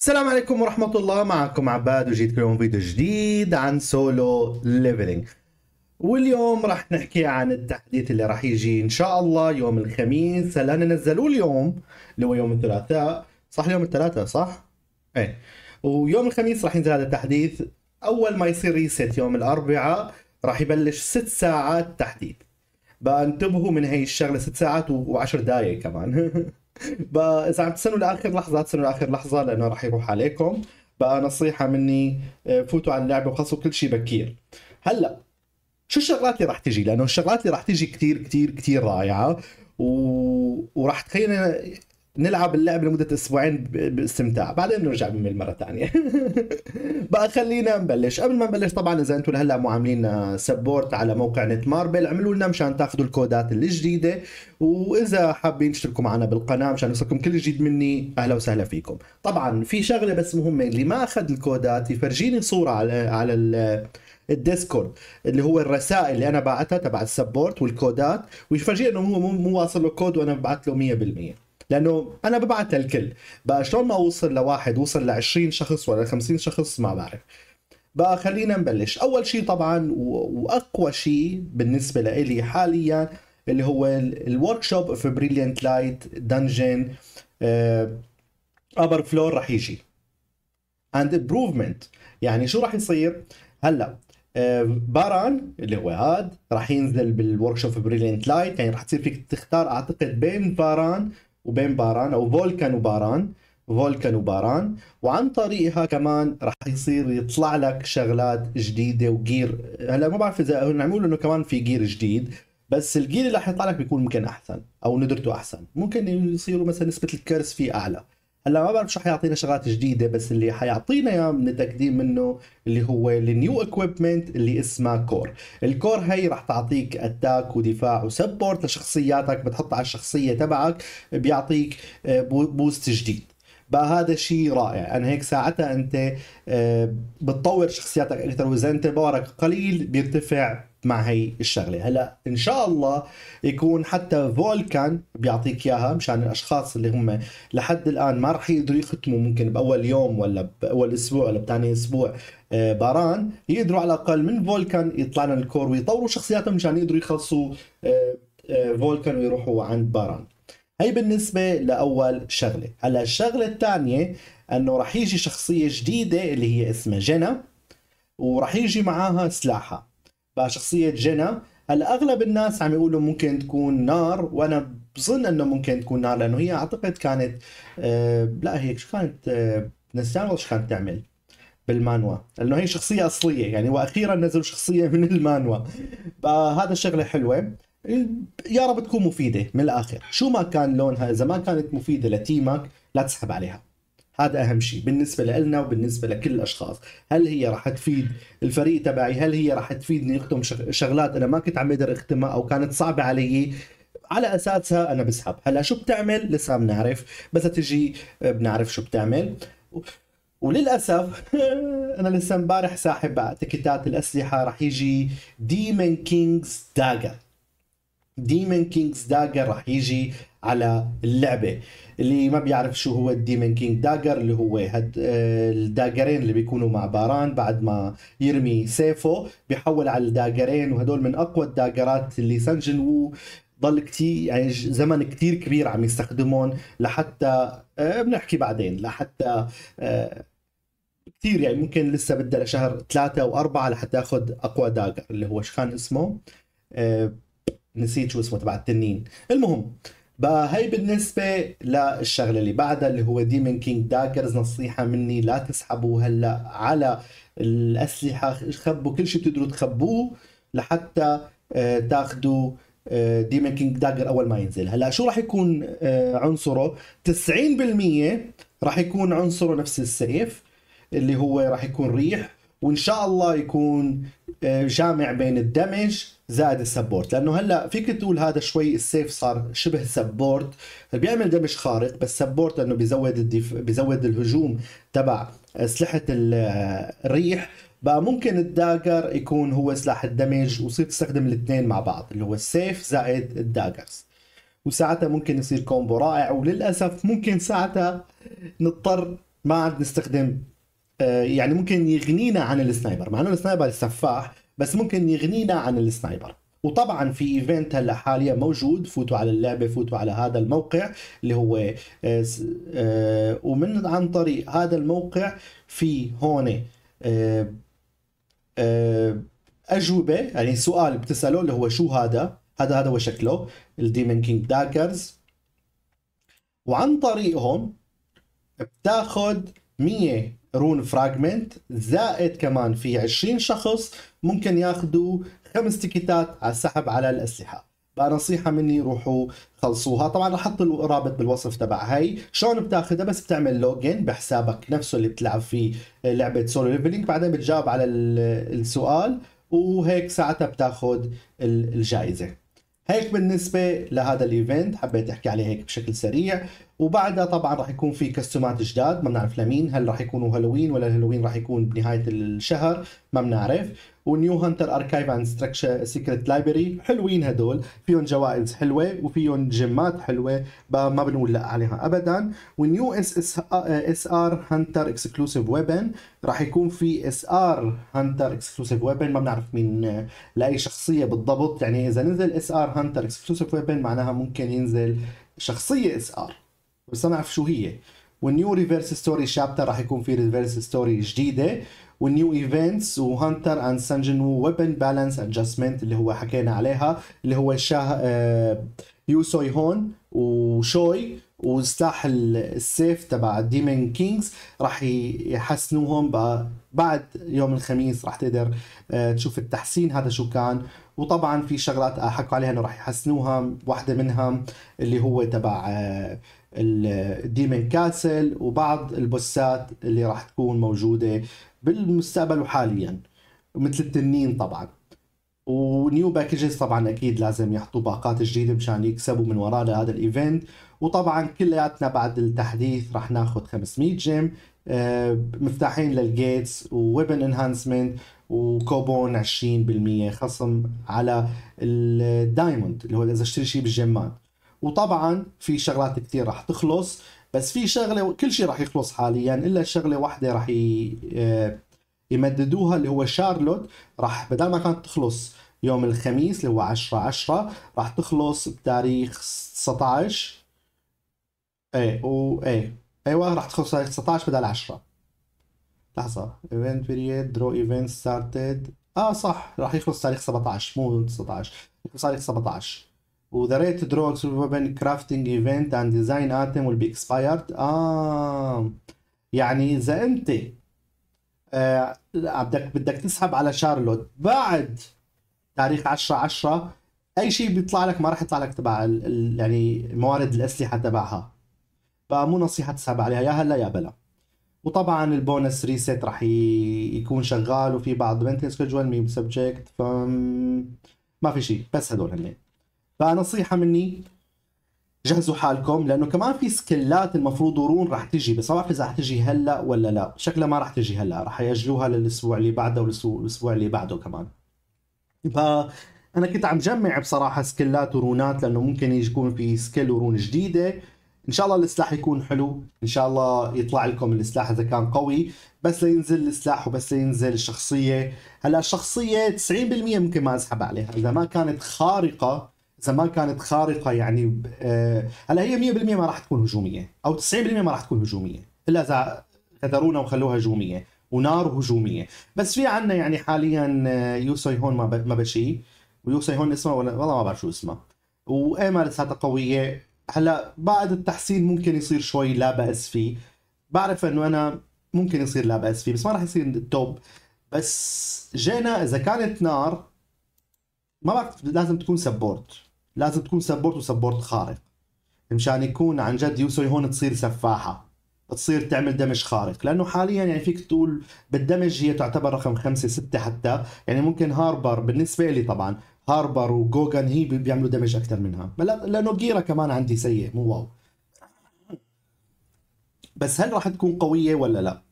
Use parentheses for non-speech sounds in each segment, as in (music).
السلام عليكم ورحمة الله معكم عباد وجيتكم اليوم فيديو جديد عن سولو ليفلينج واليوم راح نحكي عن التحديث اللي راح يجي ان شاء الله يوم الخميس هلا انا نزلوه اليوم اللي هو يوم الثلاثاء صح يوم الثلاثاء صح؟ ايه ويوم الخميس راح ينزل هذا التحديث اول ما يصير ريست يوم الاربعاء راح يبلش ست ساعات تحديث بقى انتبهوا من هي الشغله ست ساعات وعشر دقائق كمان (laughs) اذا عم تستنوا لاخر لحظه تستنوا لاخر لحظه لانه راح يروح عليكم بقى نصيحه مني آه، فوتوا على اللعبه وخلصوا كل شيء بكير هلا شو الشغلات اللي راح تجي لانه الشغلات اللي راح تجي كثير كثير كثير رائعه و... وراح تخلينا نلعب اللعبه لمده اسبوعين باستمتاع بعدين نرجع بنمل مره ثانيه (laughs) بقى خلينا نبلش قبل ما نبلش طبعا اذا انتم لهلا مو عاملين سبورت على موقع نت ماربل اعملوا لنا مشان تاخذوا الكودات الجديده واذا حابين تشتركوا معنا بالقناه مشان يوصلكم كل جديد مني اهلا وسهلا فيكم طبعا في شغله بس مهمه اللي ما اخذ الكودات يفرجيني صوره على على الديسكورد اللي هو الرسائل اللي انا باعتها تبع السبورت والكودات ويفرجيني انه هو مو واصل له كود وانا ببعث له 100% لانه انا ببعتها للكل بقى شلون ما اوصل لواحد وصل ل 20 شخص ولا 50 شخص ما بعرف بقى خلينا نبلش اول شيء طبعا واقوى شيء بالنسبه لي حاليا اللي هو الورك شوب اوف بريليانت لايت دنجن ابر فلور رح يجي اند امبروفمنت يعني شو رح يصير هلا باران آه، اللي هو هاد راح ينزل بالورك شوب بريليانت لايت يعني راح تصير فيك تختار اعتقد بين باران وبين باران او فولكان وباران فولكان وباران وعن طريقها كمان رح يصير يطلع لك شغلات جديده وجير هلا ما بعرف اذا هم عم انه كمان في جير جديد بس الجير اللي رح يطلع لك بيكون ممكن احسن او ندرته احسن ممكن يصيروا مثلا نسبه الكرس فيه اعلى هلا ما بعرف شو حيعطينا شغلات جديده بس اللي حيعطينا اياه متاكدين منه اللي هو النيو اكويبمنت اللي اسمها كور، الكور هي رح تعطيك اتاك ودفاع وسبورت لشخصياتك بتحط على الشخصيه تبعك بيعطيك بوست آه، جديد. بقى هذا شيء رائع انا هيك ساعتها انت آه، بتطور شخصياتك اكثر واذا انت بارك قليل بيرتفع مع هي الشغله هلا ان شاء الله يكون حتى فولكان بيعطيك اياها مشان الاشخاص اللي هم لحد الان ما راح يقدروا يختموا ممكن باول يوم ولا باول اسبوع ولا بثاني اسبوع آه، باران يقدروا على الاقل من فولكان يطلع لنا الكور ويطوروا شخصياتهم مشان يقدروا يخلصوا آه، آه، فولكان ويروحوا عند باران هي بالنسبة لأول شغلة هلا الشغلة الثانية أنه رح يجي شخصية جديدة اللي هي اسمها جنا ورح يجي معاها سلاحها فشخصيه جينا هلا اغلب الناس عم يقولوا ممكن تكون نار وانا بظن انه ممكن تكون نار لانه هي اعتقد كانت آه لا هيك شو كانت آه نسيان والله شو كانت تعمل بالمانوا لانه هي شخصيه اصليه يعني واخيرا نزلوا شخصيه من المانوا فهذا الشغله حلوه يا رب تكون مفيده من الاخر شو ما كان لونها اذا ما كانت مفيده لتيمك لا تسحب عليها هذا اهم شيء بالنسبه لنا وبالنسبه لكل الاشخاص هل هي راح تفيد الفريق تبعي هل هي راح تفيدني اختم شغلات انا ما كنت عم بقدر اختمها او كانت صعبه علي على اساسها انا بسحب هلا شو بتعمل لسه ما بنعرف بس تجي بنعرف شو بتعمل وللاسف (laughs) انا لسه امبارح ساحب تكتات الاسلحه راح يجي ديمن كينجز داجر ديمن كينجز داجر راح يجي على اللعبة اللي ما بيعرف شو هو الديمن كينج داجر اللي هو هد... آه، الداجرين اللي بيكونوا مع باران بعد ما يرمي سيفه بيحول على الداجرين وهدول من أقوى الداجرات اللي سنجن وو ضل كتير يعني زمن كتير كبير عم يستخدمهم لحتى آه، بنحكي بعدين لحتى آه، كتير كثير يعني ممكن لسه بدها لشهر ثلاثة أو أربعة لحتى ياخذ أقوى داجر اللي هو شخان اسمه نسيت شو اسمه تبع التنين المهم بقى هي بالنسبة للشغلة اللي بعدها اللي هو ديمن كينج داكرز نصيحة مني لا تسحبوا هلا على الأسلحة خبوا كل شيء بتقدروا تخبوه لحتى تاخذوا ديمن كينج داجر اول ما ينزل هلا شو راح يكون آه، عنصره 90% راح يكون عنصره نفس السيف اللي هو راح يكون ريح وان شاء الله يكون آه، جامع بين الدمج زائد السبورت لانه هلا فيك تقول هذا شوي السيف صار شبه سبورت بيعمل دمج خارق بس سبورت لانه بيزود الديف... بيزود الهجوم تبع اسلحه الريح بقى ممكن الداجر يكون هو سلاح الدمج وصير تستخدم الاثنين مع بعض اللي هو السيف زائد الداجرز وساعتها ممكن يصير كومبو رائع وللاسف ممكن ساعتها نضطر ما عاد نستخدم آه، يعني ممكن يغنينا عن السنايبر مع انه السنايبر السفاح بس ممكن يغنينا عن السنايبر وطبعا في ايفنت هلا حاليا موجود فوتوا على اللعبه فوتوا على هذا الموقع اللي هو آه، آه، ومن عن طريق هذا الموقع في هون آه، اجوبه يعني سؤال بتساله اللي هو شو هذا هذا هذا هو شكله الديمن كينج داكرز وعن طريقهم بتاخذ 100 رون فراجمنت زائد كمان في 20 شخص ممكن ياخذوا خمس تيكتات على السحب على الاسلحه فنصيحه مني روحوا خلصوها طبعا رح احط الرابط بالوصف تبع هي شلون بتاخذها بس بتعمل لوجن بحسابك نفسه اللي بتلعب فيه لعبه سولو ليفلينج بعدين بتجاوب على السؤال وهيك ساعتها بتاخذ الجائزه هيك بالنسبه لهذا الايفنت حبيت احكي عليه هيك بشكل سريع وبعدها طبعا راح يكون في كستومات جداد ما بنعرف لمين هل راح يكونوا هالوين ولا الهالوين راح يكون بنهايه الشهر ما بنعرف ونيو هانتر اركايف اند ستراكشر سيكريت لايبرري حلوين هدول فيهم جوائز حلوه وفيهم جيمات حلوه ما بنقول لا عليها ابدا ونيو اس اس اس ار هانتر اكسكلوسيف ويبن راح يكون في اس ار هانتر اكسكلوسيف ويبن ما بنعرف مين لاي شخصيه بالضبط يعني اذا نزل اس ار هانتر اكسكلوسيف ويبن معناها ممكن ينزل شخصيه اس ار بس انا اعرف شو هي والنيو ريفرس ستوري شابتر راح يكون في ريفرس ستوري جديده والنيو ايفنتس وهانتر اند سانجن ويبن بالانس ادجستمنت اللي هو حكينا عليها اللي هو شاه آه يو سوي هون وشوي وسلاح السيف تبع ديمن كينجز راح يحسنوهم بعد يوم الخميس راح تقدر آه، تشوف التحسين هذا شو كان وطبعا في شغلات حكوا عليها انه راح يحسنوها واحده منها اللي هو تبع آه، الديمن كاسل وبعض البوسات اللي راح تكون موجوده بالمستقبل وحاليا مثل التنين طبعا ونيو باكجز طبعا اكيد لازم يحطوا باقات جديده مشان يكسبوا من وراء لهذا الايفنت وطبعا كلياتنا بعد التحديث راح ناخذ 500 جيم آه، مفتاحين للجيتس وويبن انهانسمنت وكوبون 20% خصم على الدايموند اللي هو اذا اشتري شيء بالجيمات وطبعا في شغلات كثير راح تخلص بس في شغله كل شيء راح يخلص حاليا الا شغله واحده راح آه، يمددوها اللي هو شارلوت راح بدل ما كانت تخلص يوم الخميس اللي هو 10 10 راح تخلص بتاريخ 19 اي او اي ايوه راح تخلص تاريخ 19 بدل 10 لحظة ايفنت بيريد درو ايفنت ستارتد اه صح راح يخلص تاريخ 17 مو 19 يخلص تاريخ 17 وذا ريت درو بين كرافتنج ايفنت اند ديزاين اتم ويل بي اكسبايرد اه يعني اذا انت آه بدك بدك تسحب على شارلوت بعد تاريخ 10 10 اي شيء بيطلع لك ما راح يطلع لك تبع يعني موارد الاسلحه تبعها بقى مو نصيحه تسحب عليها يا هلا يا بلا وطبعا البونس ريسيت راح يكون شغال وفي بعض مينتنس كاجوال مي سبجكت فما ما في شيء بس هدول هنين فنصيحه مني جهزوا حالكم لانه كمان في سكلات المفروض ورون رح تجي بس ما بعرف اذا رح تجي هلا ولا لا شكلها ما رح تجي هلا رح ياجلوها للاسبوع اللي بعده والاسبوع اللي بعده كمان ف انا كنت عم جمع بصراحه سكلات ورونات لانه ممكن يكون في سكيل ورون جديده ان شاء الله السلاح يكون حلو ان شاء الله يطلع لكم السلاح اذا كان قوي بس لينزل السلاح وبس لينزل الشخصيه هلا الشخصيه 90% ممكن ما اسحب عليها اذا ما كانت خارقه زمان كانت خارقه يعني آه، هلا هي 100% ما راح تكون هجوميه او 90% ما راح تكون هجوميه الا اذا غدرونا وخلوها هجوميه ونار هجوميه بس في عندنا يعني حاليا آه، يوسوي هون ما ما بشي ويوسوي هون اسمه ولا والله ما بعرف شو اسمه وايما لساتها قويه هلا بعد التحسين ممكن يصير شوي لا باس فيه بعرف انه انا ممكن يصير لا باس فيه بس ما راح يصير التوب بس جينا اذا كانت نار ما بعرف لازم تكون سبورت لازم تكون سبورت وسبورت خارق مشان يكون عن جد يوسوي هون تصير سفاحه تصير تعمل دمج خارق لانه حاليا يعني فيك تقول بالدمج هي تعتبر رقم خمسة ستة حتى يعني ممكن هاربر بالنسبة لي طبعا هاربر وجوجن هي بيعملوا دمج أكثر منها لأنه جيرا كمان عندي سيء مو واو بس هل راح تكون قوية ولا لا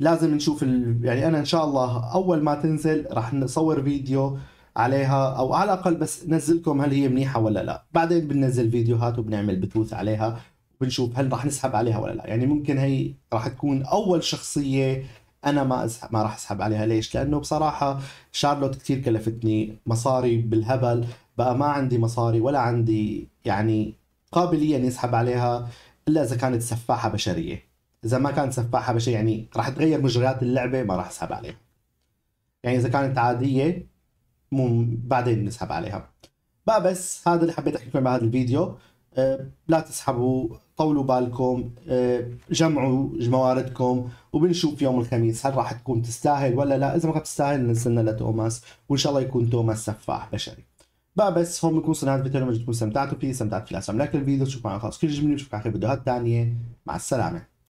لازم نشوف ال... يعني أنا إن شاء الله أول ما تنزل راح نصور فيديو عليها او على الاقل بس نزلكم هل هي منيحه ولا لا بعدين بننزل فيديوهات وبنعمل بثوث عليها وبنشوف هل رح نسحب عليها ولا لا يعني ممكن هي رح تكون اول شخصيه انا ما ما راح اسحب عليها ليش لانه بصراحه شارلوت كثير كلفتني مصاري بالهبل بقى ما عندي مصاري ولا عندي يعني قابليه اني اسحب عليها الا اذا كانت سفاحه بشريه اذا ما كانت سفاحه بشريه يعني راح تغير مجريات اللعبه ما راح اسحب عليها يعني اذا كانت عاديه بعدين نسحب عليها بقى بس هذا اللي حبيت احكي لكم بهذا الفيديو أه، لا تسحبوا طولوا بالكم أه، جمعوا مواردكم وبنشوف يوم الخميس هل راح تكون تستاهل ولا لا اذا ما كانت تستاهل نستنى لتوماس وان شاء الله يكون توماس سفاح بشري بقى بس هون بنكون وصلنا هذا الفيديو لما تكونوا استمتعتوا فيه استمتعت فيه لا لايك الفيديو تشوفوا معنا خلاص كل جميل نشوفكم على خير فيديوهات ثانيه مع السلامه